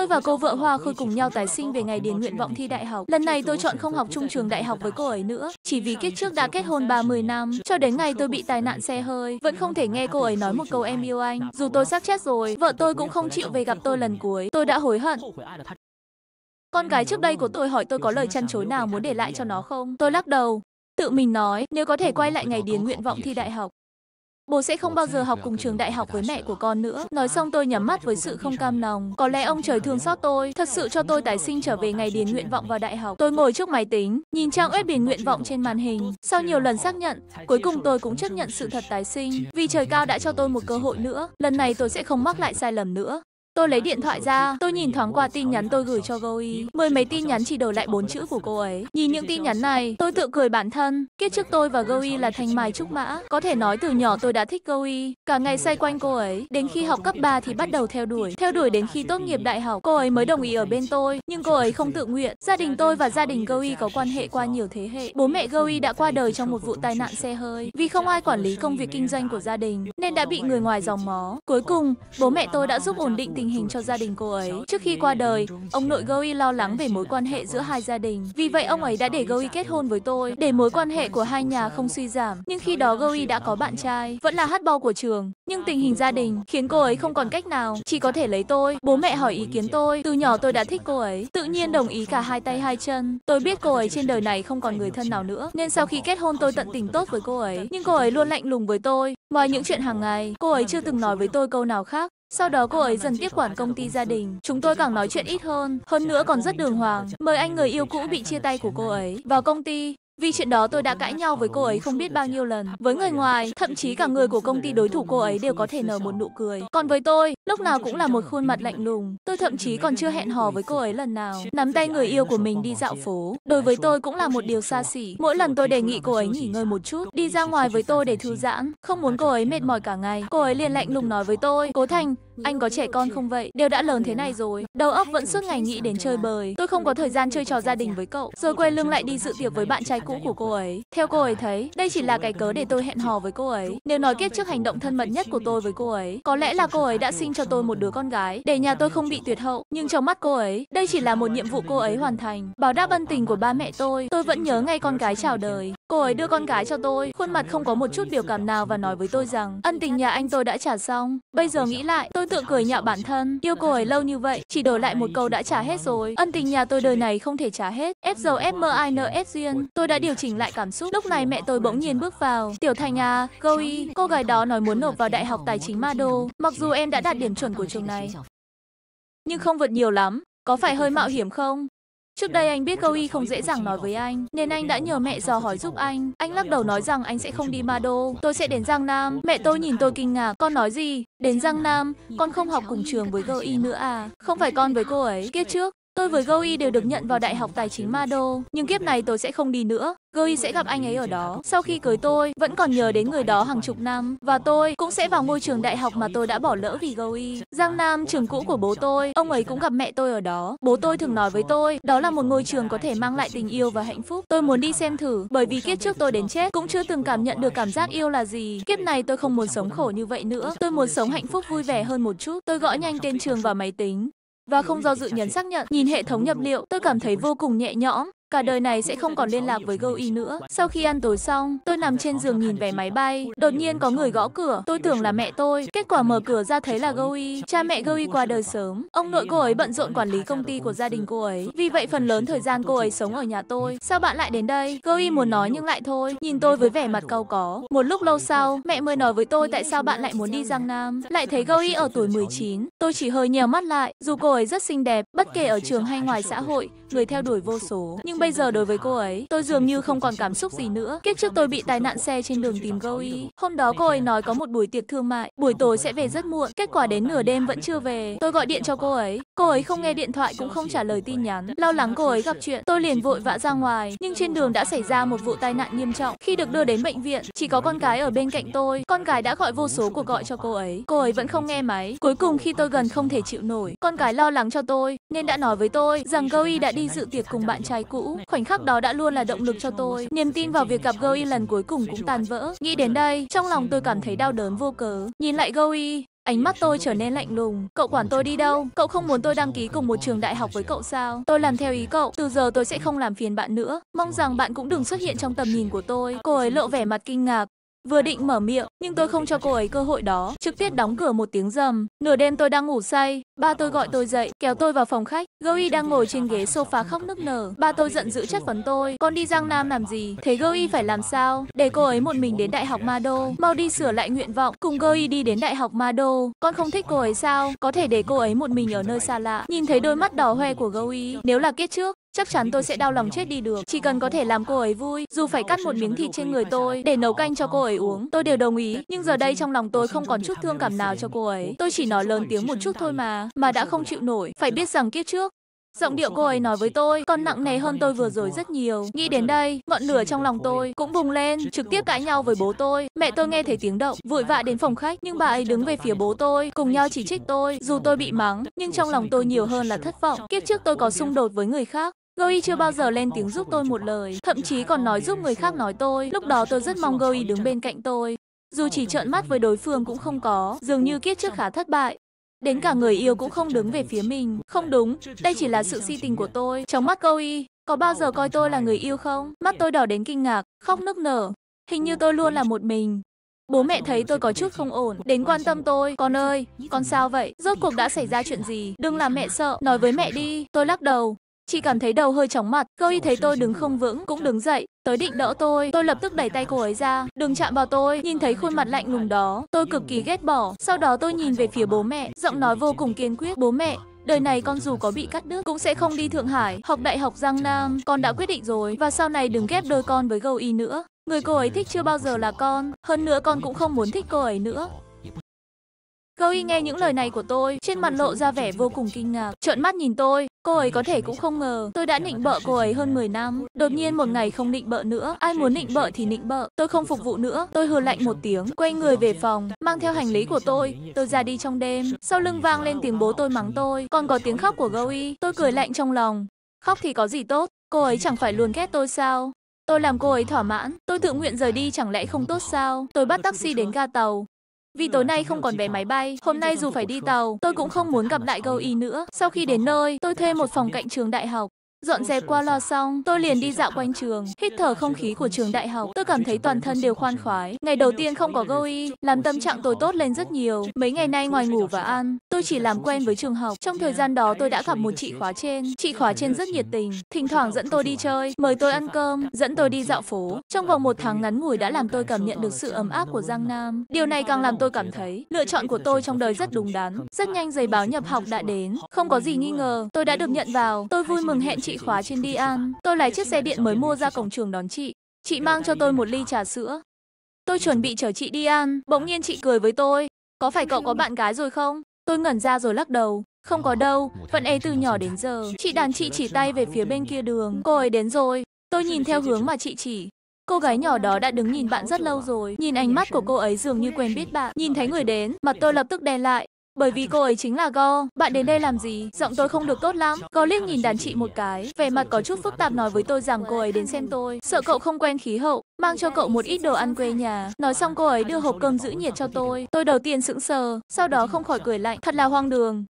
Tôi và cô vợ Hoa Khôi cùng nhau tái sinh về ngày điền nguyện vọng thi đại học. Lần này tôi chọn không học chung trường đại học với cô ấy nữa, chỉ vì kiếp trước đã kết hôn 30 năm. Cho đến ngày tôi bị tai nạn xe hơi, vẫn không thể nghe cô ấy nói một câu em yêu anh. Dù tôi xác chết rồi, vợ tôi cũng không chịu về gặp tôi lần cuối. Tôi đã hối hận. Con gái trước đây của tôi hỏi tôi có lời chăn chối nào muốn để lại cho nó không? Tôi lắc đầu. Tự mình nói, nếu có thể quay lại ngày điền nguyện vọng thi đại học, Bố sẽ không bao giờ học cùng trường đại học với mẹ của con nữa. Nói xong tôi nhắm mắt với sự không cam lòng. Có lẽ ông trời thương xót tôi, thật sự cho tôi tái sinh trở về ngày điền nguyện vọng vào đại học. Tôi ngồi trước máy tính, nhìn trang web điền nguyện vọng trên màn hình. Sau nhiều lần xác nhận, cuối cùng tôi cũng chấp nhận sự thật tái sinh. Vì trời cao đã cho tôi một cơ hội nữa, lần này tôi sẽ không mắc lại sai lầm nữa. Tôi lấy điện thoại ra, tôi nhìn thoáng qua tin nhắn tôi gửi cho Zoe. Mười mấy tin nhắn chỉ đổi lại bốn chữ của cô ấy. Nhìn những tin nhắn này, tôi tự cười bản thân. Kiếp trước tôi và Zoe là thành mài trúc mã. Có thể nói từ nhỏ tôi đã thích Zoe. Cả ngày xoay quanh cô ấy. Đến khi học cấp 3 thì bắt đầu theo đuổi. Theo đuổi đến khi tốt nghiệp đại học, cô ấy mới đồng ý ở bên tôi. Nhưng cô ấy không tự nguyện. Gia đình tôi và gia đình Zoe có quan hệ qua nhiều thế hệ. Bố mẹ Zoe đã qua đời trong một vụ tai nạn xe hơi. Vì không ai quản lý công việc kinh doanh của gia đình, nên đã bị người ngoài dòng mó. Cuối cùng, bố mẹ tôi đã giúp ổn định tình hình cho gia đình cô ấy. Trước khi qua đời, ông nội Goey lo lắng về mối quan hệ giữa hai gia đình. Vì vậy ông ấy đã để Goey kết hôn với tôi, để mối quan hệ của hai nhà không suy giảm. Nhưng khi đó Goey đã có bạn trai, vẫn là hát bao của trường. Nhưng tình hình gia đình khiến cô ấy không còn cách nào, chỉ có thể lấy tôi. Bố mẹ hỏi ý kiến tôi, từ nhỏ tôi đã thích cô ấy. Tự nhiên đồng ý cả hai tay hai chân. Tôi biết cô ấy trên đời này không còn người thân nào nữa, nên sau khi kết hôn tôi tận tình tốt với cô ấy. Nhưng cô ấy luôn lạnh lùng với tôi. Ngoài những chuyện hàng ngày, cô ấy chưa từng nói với tôi câu nào khác. Sau đó cô ấy dần tiếp quản công ty gia đình. Chúng tôi càng nói chuyện ít hơn, hơn nữa còn rất đường hoàng. Mời anh người yêu cũ bị chia tay của cô ấy vào công ty, vì chuyện đó tôi đã cãi nhau với cô ấy không biết bao nhiêu lần. Với người ngoài, thậm chí cả người của công ty đối thủ cô ấy đều có thể nở một nụ cười. Còn với tôi, lúc nào cũng là một khuôn mặt lạnh lùng. Tôi thậm chí còn chưa hẹn hò với cô ấy lần nào. Nắm tay người yêu của mình đi dạo phố. Đối với tôi cũng là một điều xa xỉ. Mỗi lần tôi đề nghị cô ấy nghỉ ngơi một chút, đi ra ngoài với tôi để thư giãn. Không muốn cô ấy mệt mỏi cả ngày. Cô ấy liền lạnh lùng nói với tôi, Cố Thành, anh có trẻ con không vậy? Đều đã lớn thế này rồi. Đầu óc vẫn suốt ngày nghĩ đến chơi bời. Tôi không có thời gian chơi trò gia đình với cậu. Rồi quay lưng lại đi dự tiệc với bạn trai cũ của cô ấy. Theo cô ấy thấy, đây chỉ là cái cớ để tôi hẹn hò với cô ấy. Nếu nói kiếp trước hành động thân mật nhất của tôi với cô ấy, có lẽ là cô ấy đã sinh cho tôi một đứa con gái, để nhà tôi không bị tuyệt hậu. Nhưng trong mắt cô ấy, đây chỉ là một nhiệm vụ cô ấy hoàn thành. Bảo đáp ân tình của ba mẹ tôi, tôi vẫn nhớ ngay con gái chào đời. Cô ấy đưa con gái cho tôi, khuôn mặt không có một chút biểu cảm nào và nói với tôi rằng, ân tình nhà anh tôi đã trả xong. Bây giờ nghĩ lại, tôi tự cười nhạo bản thân. Yêu cô ấy lâu như vậy, chỉ đổi lại một câu đã trả hết rồi. Ân tình nhà tôi đời này không thể trả hết. F dầu M I N S duyên. Tôi đã điều chỉnh lại cảm xúc. Lúc này mẹ tôi bỗng nhiên bước vào. Tiểu Thành à, Goey, cô gái đó nói muốn nộp vào Đại học Tài chính Ma Mặc dù em đã đạt điểm chuẩn của trường này, nhưng không vượt nhiều lắm. Có phải hơi mạo hiểm không? Trước đây anh biết câu không dễ dàng nói với anh, nên anh đã nhờ mẹ dò hỏi giúp anh. Anh lắc đầu nói rằng anh sẽ không đi Mado, tôi sẽ đến Giang Nam. Mẹ tôi nhìn tôi kinh ngạc, con nói gì? Đến Giang Nam, con không học cùng trường với gơ nữa à? Không phải con với cô ấy, kiếp trước, Tôi với Goey đều được nhận vào Đại học Tài chính Mado, nhưng kiếp này tôi sẽ không đi nữa. Goey sẽ gặp anh ấy ở đó. Sau khi cưới tôi, vẫn còn nhớ đến người đó hàng chục năm. Và tôi cũng sẽ vào ngôi trường đại học mà tôi đã bỏ lỡ vì Goey. Giang Nam, trường cũ của bố tôi, ông ấy cũng gặp mẹ tôi ở đó. Bố tôi thường nói với tôi, đó là một ngôi trường có thể mang lại tình yêu và hạnh phúc. Tôi muốn đi xem thử, bởi vì kiếp trước tôi đến chết cũng chưa từng cảm nhận được cảm giác yêu là gì. Kiếp này tôi không muốn sống khổ như vậy nữa. Tôi muốn sống hạnh phúc vui vẻ hơn một chút. Tôi gõ nhanh tên trường vào máy tính và không do dự nhấn xác nhận. Nhìn hệ thống nhập liệu, tôi cảm thấy vô cùng nhẹ nhõm. Cả đời này sẽ không còn liên lạc với Goey nữa. Sau khi ăn tối xong, tôi nằm trên giường nhìn về máy bay. Đột nhiên có người gõ cửa. Tôi tưởng là mẹ tôi. Kết quả mở cửa ra thấy là Goey. Cha mẹ Goey qua đời sớm. Ông nội cô ấy bận rộn quản lý công ty của gia đình cô ấy. Vì vậy phần lớn thời gian cô ấy sống ở nhà tôi. Sao bạn lại đến đây? Goey muốn nói nhưng lại thôi. Nhìn tôi với vẻ mặt cau có. Một lúc lâu sau, mẹ mới nói với tôi tại sao bạn lại muốn đi Giang Nam. Lại thấy Goey ở tuổi 19. Tôi chỉ hơi nhèo mắt lại. Dù cô ấy rất xinh đẹp, bất kể ở trường hay ngoài xã hội, người theo đuổi vô số. Nhưng bây giờ đối với cô ấy, tôi dường như không còn cảm xúc gì nữa. Kiếp trước tôi bị tai nạn xe trên đường tìm Goey. Hôm đó cô ấy nói có một buổi tiệc thương mại, buổi tối sẽ về rất muộn. Kết quả đến nửa đêm vẫn chưa về. Tôi gọi điện cho cô ấy, cô ấy không nghe điện thoại cũng không trả lời tin nhắn. Lo lắng cô ấy gặp chuyện, tôi liền vội vã ra ngoài. Nhưng trên đường đã xảy ra một vụ tai nạn nghiêm trọng. Khi được đưa đến bệnh viện, chỉ có con gái ở bên cạnh tôi. Con gái đã gọi vô số cuộc gọi cho cô ấy, cô ấy vẫn không nghe máy. Cuối cùng khi tôi gần không thể chịu nổi, con gái lo lắng cho tôi nên đã nói với tôi rằng Goey đã đi đi dự tiệc cùng bạn trai cũ. Khoảnh khắc đó đã luôn là động lực cho tôi. Niềm tin vào việc gặp Goey lần cuối cùng cũng tan vỡ. Nghĩ đến đây, trong lòng tôi cảm thấy đau đớn vô cớ. Nhìn lại Goey, Ánh mắt tôi trở nên lạnh lùng. Cậu quản tôi đi đâu? Cậu không muốn tôi đăng ký cùng một trường đại học với cậu sao? Tôi làm theo ý cậu. Từ giờ tôi sẽ không làm phiền bạn nữa. Mong rằng bạn cũng đừng xuất hiện trong tầm nhìn của tôi. Cô ấy lộ vẻ mặt kinh ngạc. Vừa định mở miệng, nhưng tôi không cho cô ấy cơ hội đó. Trực tiếp đóng cửa một tiếng rầm. Nửa đêm tôi đang ngủ say, ba tôi gọi tôi dậy, kéo tôi vào phòng khách. Goi đang ngồi trên ghế sofa khóc nức nở. Ba tôi giận dữ chất vấn tôi, con đi Giang Nam làm gì? Thế Goi phải làm sao? Để cô ấy một mình đến Đại học Mado, mau đi sửa lại nguyện vọng, cùng Goi đi đến Đại học Mado. Con không thích cô ấy sao? Có thể để cô ấy một mình ở nơi xa lạ. Nhìn thấy đôi mắt đỏ hoe của Goi, nếu là kết trước, Chắc chắn tôi sẽ đau lòng chết đi được, chỉ cần có thể làm cô ấy vui, dù phải cắt một miếng thịt trên người tôi để nấu canh cho cô ấy uống, tôi đều đồng ý, nhưng giờ đây trong lòng tôi không còn chút thương cảm nào cho cô ấy. Tôi chỉ nói lớn tiếng một chút thôi mà, mà đã không chịu nổi, phải biết rằng kiếp trước Giọng điệu cô ấy nói với tôi còn nặng nề hơn tôi vừa rồi rất nhiều. Nghĩ đến đây, ngọn lửa trong lòng tôi cũng bùng lên, trực tiếp cãi nhau với bố tôi. Mẹ tôi nghe thấy tiếng động, vội vã đến phòng khách, nhưng bà ấy đứng về phía bố tôi, cùng nhau chỉ trích tôi. Dù tôi bị mắng, nhưng trong lòng tôi nhiều hơn là thất vọng. Kiếp trước tôi có xung đột với người khác, Goi chưa bao giờ lên tiếng giúp tôi một lời, thậm chí còn nói giúp người khác nói tôi. Lúc đó tôi rất mong Goi đứng bên cạnh tôi. Dù chỉ trợn mắt với đối phương cũng không có, dường như kiếp trước khá thất bại. Đến cả người yêu cũng không đứng về phía mình. Không đúng, đây chỉ là sự si tình của tôi. Trong mắt Goi, có bao giờ coi tôi là người yêu không? Mắt tôi đỏ đến kinh ngạc, khóc nức nở. Hình như tôi luôn là một mình. Bố mẹ thấy tôi có chút không ổn, đến quan tâm tôi. Con ơi, con sao vậy? Rốt cuộc đã xảy ra chuyện gì? Đừng làm mẹ sợ, nói với mẹ đi. Tôi lắc đầu, Chị cảm thấy đầu hơi chóng mặt, cô y thấy tôi đứng không vững, cũng đứng dậy, tới định đỡ tôi. Tôi lập tức đẩy tay cô ấy ra, đừng chạm vào tôi, nhìn thấy khuôn mặt lạnh lùng đó. Tôi cực kỳ ghét bỏ, sau đó tôi nhìn về phía bố mẹ, giọng nói vô cùng kiên quyết. Bố mẹ, Đời này con dù có bị cắt đứt cũng sẽ không đi Thượng Hải, học đại học Giang Nam. Con đã quyết định rồi và sau này đừng ghép đôi con với gầu y nữa. Người cô ấy thích chưa bao giờ là con, hơn nữa con cũng không muốn thích cô ấy nữa. Gâu y nghe những lời này của tôi, trên mặt lộ ra vẻ vô cùng kinh ngạc, trợn mắt nhìn tôi, Cô ấy có thể cũng không ngờ, tôi đã nịnh bợ cô ấy hơn 10 năm. Đột nhiên một ngày không nịnh bợ nữa, ai muốn nịnh bợ thì nịnh bợ. Tôi không phục vụ nữa, tôi hừ lạnh một tiếng, quay người về phòng, mang theo hành lý của tôi. Tôi ra đi trong đêm, sau lưng vang lên tiếng bố tôi mắng tôi, còn có tiếng khóc của Goey. Tôi cười lạnh trong lòng. Khóc thì có gì tốt, cô ấy chẳng phải luôn ghét tôi sao? Tôi làm cô ấy thỏa mãn, tôi tự nguyện rời đi chẳng lẽ không tốt sao? Tôi bắt taxi đến ga tàu, vì tối nay không còn vé máy bay, hôm nay dù phải đi tàu, tôi cũng không muốn gặp đại gâu y nữa. Sau khi đến nơi, tôi thuê một phòng cạnh trường đại học. Dọn dẹp qua loa xong, tôi liền đi dạo quanh trường, hít thở không khí của trường đại học. Tôi cảm thấy toàn thân đều khoan khoái. Ngày đầu tiên không có goi, làm tâm trạng tôi tốt lên rất nhiều. Mấy ngày nay ngoài ngủ và ăn, tôi chỉ làm quen với trường học. Trong thời gian đó tôi đã gặp một chị khóa trên. Chị khóa trên rất nhiệt tình, thỉnh thoảng dẫn tôi đi chơi, mời tôi ăn cơm, dẫn tôi đi dạo phố. Trong vòng một tháng ngắn ngủi đã làm tôi cảm nhận được sự ấm áp của Giang Nam. Điều này càng làm tôi cảm thấy lựa chọn của tôi trong đời rất đúng đắn. Rất nhanh giấy báo nhập học đã đến, không có gì nghi ngờ, tôi đã được nhận vào. Tôi vui mừng hẹn chị chị khóa trên đi ăn. Tôi lái chiếc xe điện mới mua ra cổng trường đón chị. Chị mang cho tôi một ly trà sữa. Tôi chuẩn bị chở chị đi ăn, bỗng nhiên chị cười với tôi. Có phải cậu có bạn gái rồi không? Tôi ngẩn ra rồi lắc đầu. Không có đâu, vẫn ấy từ nhỏ đến giờ. Chị đàn chị chỉ tay về phía bên kia đường. Cô ấy đến rồi. Tôi nhìn theo hướng mà chị chỉ. Cô gái nhỏ đó đã đứng nhìn bạn rất lâu rồi. Nhìn ánh mắt của cô ấy dường như quen biết bạn. Nhìn thấy người đến, mặt tôi lập tức đen lại. Bởi vì cô ấy chính là Go. Bạn đến đây làm gì? Giọng tôi không được tốt lắm. Go liếc nhìn đàn chị một cái. Vẻ mặt có chút phức tạp nói với tôi rằng cô ấy đến xem tôi. Sợ cậu không quen khí hậu. Mang cho cậu một ít đồ ăn quê nhà. Nói xong cô ấy đưa hộp cơm giữ nhiệt cho tôi. Tôi đầu tiên sững sờ. Sau đó không khỏi cười lạnh. Thật là hoang đường.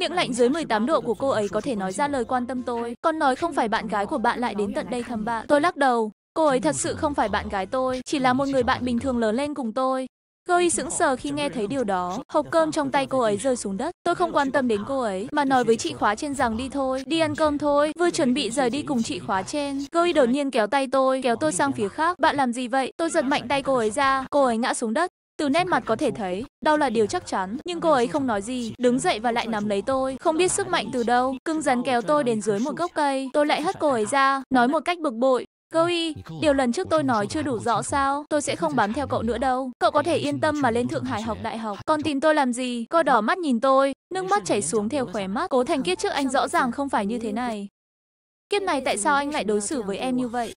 Miệng lạnh dưới 18 độ của cô ấy có thể nói ra lời quan tâm tôi. còn nói không phải bạn gái của bạn lại đến tận đây thăm bạn. Tôi lắc đầu. Cô ấy thật sự không phải bạn gái tôi, chỉ là một người bạn bình thường lớn lên cùng tôi. Chloe sững sờ khi nghe thấy điều đó. Hộp cơm trong tay cô ấy rơi xuống đất. Tôi không quan tâm đến cô ấy, mà nói với chị khóa trên rằng đi thôi, đi ăn cơm thôi. Vừa chuẩn bị rời đi cùng chị khóa trên. Chloe đột nhiên kéo tay tôi, kéo tôi sang phía khác. Bạn làm gì vậy? Tôi giật mạnh tay cô ấy ra, cô ấy ngã xuống đất. Từ nét mặt có thể thấy, đau là điều chắc chắn, nhưng cô ấy không nói gì, đứng dậy và lại nắm lấy tôi, không biết sức mạnh từ đâu, cưng rắn kéo tôi đến dưới một gốc cây, tôi lại hất cô ấy ra, nói một cách bực bội, Cô y, điều lần trước tôi nói chưa đủ rõ sao? Tôi sẽ không bám theo cậu nữa đâu. Cậu có thể yên tâm mà lên Thượng Hải học đại học. Còn tìm tôi làm gì? Cô đỏ mắt nhìn tôi, nước mắt chảy xuống theo khóe mắt. Cố thành kiếp trước anh rõ ràng không phải như thế này. Kiếp này tại sao anh lại đối xử với em như vậy?